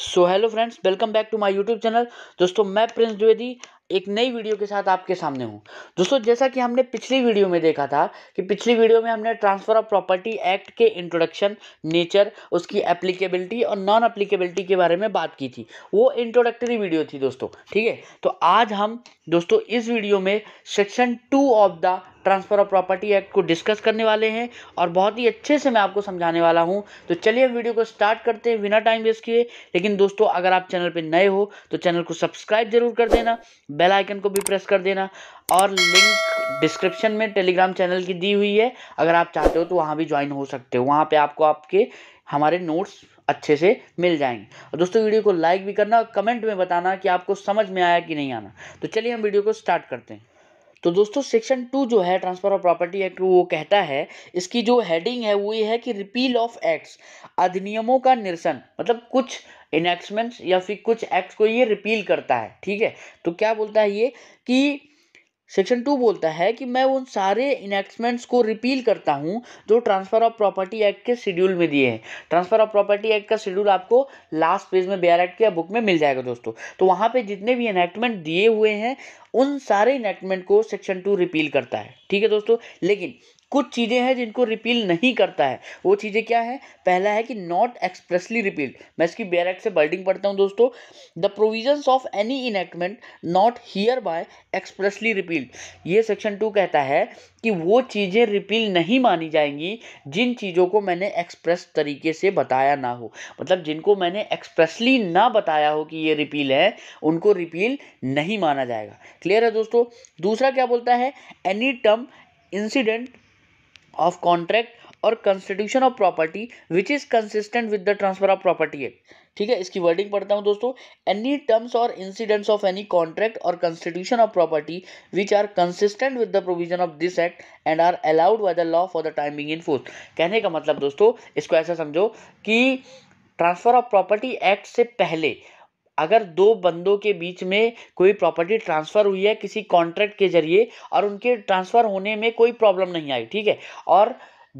so hello friends welcome back to my YouTube channel दोस्तों मैं Prince Dwivedi एक नई वीडियो के साथ आपके सामने हूँ दोस्तों जैसा कि हमने पिछली वीडियो में देखा था कि पिछली वीडियो में हमने ट्रांसफर ऑफ प्रॉपर्टी एक्ट के इंट्रोडक्शन नेचर उसकी एप्लीकेबिलिटी और नॉन एप्लीकेबिलिटी के बारे में बात की थी वो इंट्रोडक्टरी वीडियो थी दोस्तों ठीक है तो आज हम दोस्तों इस वीडियो में section two of the transfer of property act को डिस्कस करने वाले हैं और बहुत ही अच्छे से मैं आपको समझाने वाला हूं तो चलिए वीडियो को स्टार्ट करते हैं बिना टाइम वेस्ट किए लेकिन दोस्तों अगर आप चैनल पर नए हो तो चैनल को सब्सक्राइब जरूर कर देना बेल आइकन को भी प्रेस कर देना और लिंक डिस्क्रिप्शन में टेलीग्राम चैनल की दी हुई है अगर आप चाहते हो तो वहाँ भी ज्वाइन हो सकते हो वहाँ पे आपको आपके हमारे नोट्स अच्छे से मिल जाएंगे और दोस्तों वीडियो को लाइक भी करना और कमेंट में बताना कि आपको समझ में आया कि नहीं आना तो चलिए हम वीडियो को स्टार्ट करते हैं तो दोस्तों सेक्शन टू जो है ट्रांसफर ऑफ प्रॉपर्टी एक्ट वो कहता है इसकी जो हेडिंग है वो ये है कि रिपील ऑफ एक्ट्स अधिनियमों का निरसन मतलब कुछ इनएक्समेंट्स या फिर कुछ एक्ट्स को ये रिपील करता है ठीक है तो क्या बोलता है ये कि सेक्शन टू बोलता है कि मैं उन सारे इनेक्टमेंट्स को रिपील करता हूँ जो ट्रांसफर ऑफ प्रॉपर्टी एक्ट के शेड्यूल में दिए हैं ट्रांसफर ऑफ प्रॉपर्टी एक्ट का शेड्यूल आपको लास्ट पेज में बिहार एक्ट के बुक में मिल जाएगा दोस्तों तो वहाँ पे जितने भी इनेक्टमेंट दिए हुए हैं उन सारे इनेक्टमेंट को सेक्शन टू रिपील करता है ठीक है दोस्तों लेकिन कुछ चीज़ें हैं जिनको रिपील नहीं करता है वो चीज़ें क्या है पहला है कि नॉट एक्सप्रेसली रिपील मैं इसकी बेयर से बर्डिंग पढ़ता हूँ दोस्तों the provisions of any enactment not here by expressly repeal ये सेक्शन टू कहता है कि वो चीज़ें रिपील नहीं मानी जाएंगी जिन चीज़ों को मैंने एक्सप्रेस तरीके से बताया ना हो मतलब जिनको मैंने एक्सप्रेसली ना बताया हो कि ये रिपील है उनको रिपील नहीं माना जाएगा क्लियर है दोस्तों दूसरा क्या बोलता है any term incident of contract और constitution of property which is consistent with the transfer of property act ठीक है इसकी वर्डिंग पढ़ता हूँ दोस्तों एनी टर्म्स और इंसिडेंट्स ऑफ एनी कॉन्ट्रैक्ट और constitution of property which are consistent with the provision of this act and are allowed by the law for the time being in force कहने का मतलब दोस्तों इसको ऐसा समझो कि ट्रांसफर ऑफ प्रॉपर्टी एक्ट से पहले अगर दो बंदों के बीच में कोई प्रॉपर्टी ट्रांसफ़र हुई है किसी कॉन्ट्रैक्ट के ज़रिए और उनके ट्रांसफ़र होने में कोई प्रॉब्लम नहीं आई ठीक है और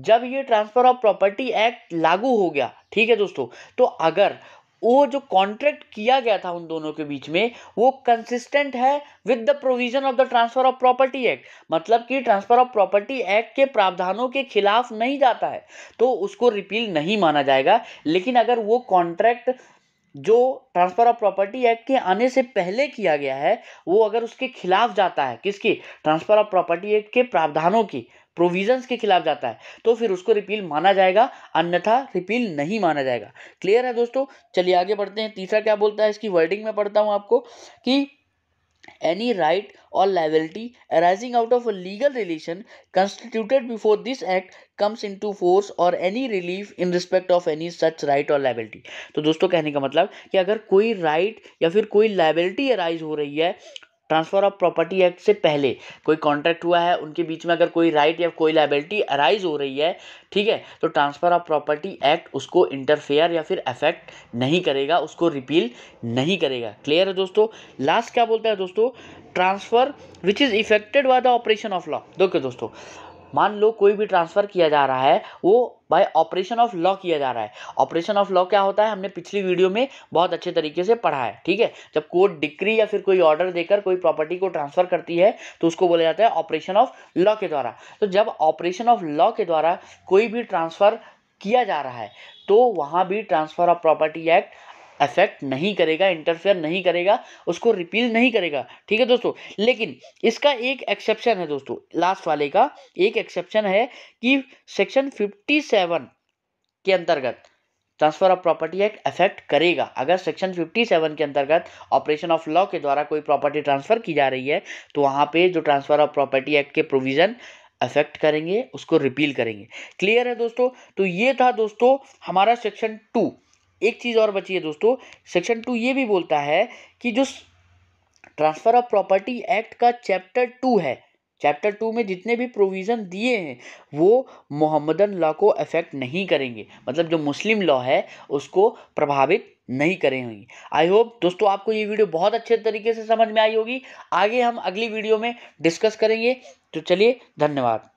जब ये ट्रांसफ़र ऑफ प्रॉपर्टी एक्ट लागू हो गया ठीक है दोस्तों तो अगर वो जो कॉन्ट्रैक्ट किया गया था उन दोनों के बीच में वो कंसिस्टेंट है with the provision of the transfer of property act मतलब कि ट्रांसफर ऑफ प्रॉपर्टी एक्ट के प्रावधानों के खिलाफ नहीं जाता है तो उसको रिपील नहीं माना जाएगा लेकिन अगर वो कॉन्ट्रैक्ट जो ट्रांसफर ऑफ प्रॉपर्टी एक्ट के आने से पहले किया गया है वो अगर उसके खिलाफ जाता है किसकी ट्रांसफर ऑफ प्रॉपर्टी एक्ट के प्रावधानों की प्रोविजंस के खिलाफ जाता है तो फिर उसको रिपील माना जाएगा अन्यथा रिपील नहीं माना जाएगा क्लियर है दोस्तों चलिए आगे बढ़ते हैं तीसरा क्या बोलता है इसकी वर्डिंग में पढ़ता हूँ आपको कि any right or liability arising out of a legal relation constituted before this act comes into force or any relief in respect of any such right or liability तो दोस्तों कहने का मतलब कि अगर कोई right या फिर कोई liability arise हो रही है ट्रांसफ़र ऑफ प्रॉपर्टी एक्ट से पहले कोई कॉन्ट्रैक्ट हुआ है उनके बीच में अगर कोई राइट या कोई लाइबिलिटी अराइज हो रही है ठीक है तो ट्रांसफ़र ऑफ प्रॉपर्टी एक्ट उसको इंटरफेयर या फिर अफेक्ट नहीं करेगा उसको रिपील नहीं करेगा क्लियर है दोस्तों लास्ट क्या बोलता है दोस्तों transfer which is effected by the operation of law देखो दोस्तों मान लो कोई भी ट्रांसफ़र किया जा रहा है वो बाय ऑपरेशन ऑफ लॉ किया जा रहा है ऑपरेशन ऑफ लॉ क्या होता है हमने पिछली वीडियो में बहुत अच्छे तरीके से पढ़ा है ठीक है जब कोर्ट डिक्री या फिर कोई ऑर्डर देकर कोई प्रॉपर्टी को ट्रांसफ़र करती है तो उसको बोला जाता है ऑपरेशन ऑफ लॉ के द्वारा तो जब ऑपरेशन ऑफ लॉ के द्वारा कोई भी ट्रांसफ़र किया जा रहा है तो वहाँ भी transfer of property act affect नहीं करेगा इंटरफेयर नहीं करेगा उसको रिपील नहीं करेगा ठीक है दोस्तों लेकिन इसका एक एक्सेप्शन है दोस्तों लास्ट वाले का एक एक्सेप्शन है कि सेक्शन 57 के अंतर्गत transfer of property act affect करेगा अगर सेक्शन 57 के अंतर्गत ऑपरेशन ऑफ लॉ के द्वारा कोई प्रॉपर्टी ट्रांसफर की जा रही है तो वहां पे जो ट्रांसफर ऑफ प्रॉपर्टी एक्ट के प्रोविजन अफेक्ट करेंगे उसको रिपील करेंगे क्लियर है दोस्तों तो ये था दोस्तों हमारा सेक्शन टू एक चीज़ और बची है दोस्तों सेक्शन टू ये भी बोलता है कि जो ट्रांसफर ऑफ प्रॉपर्टी एक्ट का चैप्टर टू है चैप्टर टू में जितने भी प्रोविज़न दिए हैं वो मोहम्मदन लॉ को अफेक्ट नहीं करेंगे मतलब जो मुस्लिम लॉ है उसको प्रभावित नहीं करेंगे आई होप दोस्तों आपको ये वीडियो बहुत अच्छे तरीके से समझ में आई होगी आगे हम अगली वीडियो में डिस्कस करेंगे तो चलिए धन्यवाद